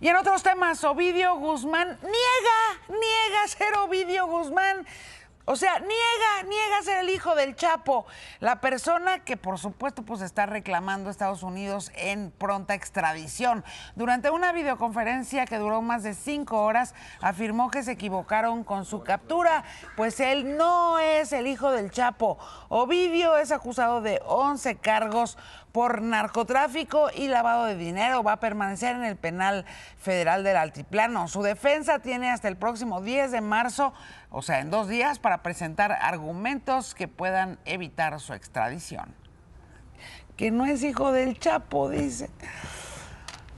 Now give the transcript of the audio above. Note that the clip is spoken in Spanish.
Y en otros temas, Ovidio Guzmán niega, niega ser Ovidio Guzmán. O sea, niega, niega ser el hijo del Chapo, la persona que por supuesto pues está reclamando a Estados Unidos en pronta extradición. Durante una videoconferencia que duró más de cinco horas, afirmó que se equivocaron con su captura, pues él no es el hijo del Chapo. Ovidio es acusado de 11 cargos por narcotráfico y lavado de dinero. Va a permanecer en el penal federal del Altiplano. Su defensa tiene hasta el próximo 10 de marzo, o sea, en dos días, para presentar argumentos que puedan evitar su extradición. Que no es hijo del Chapo, dice.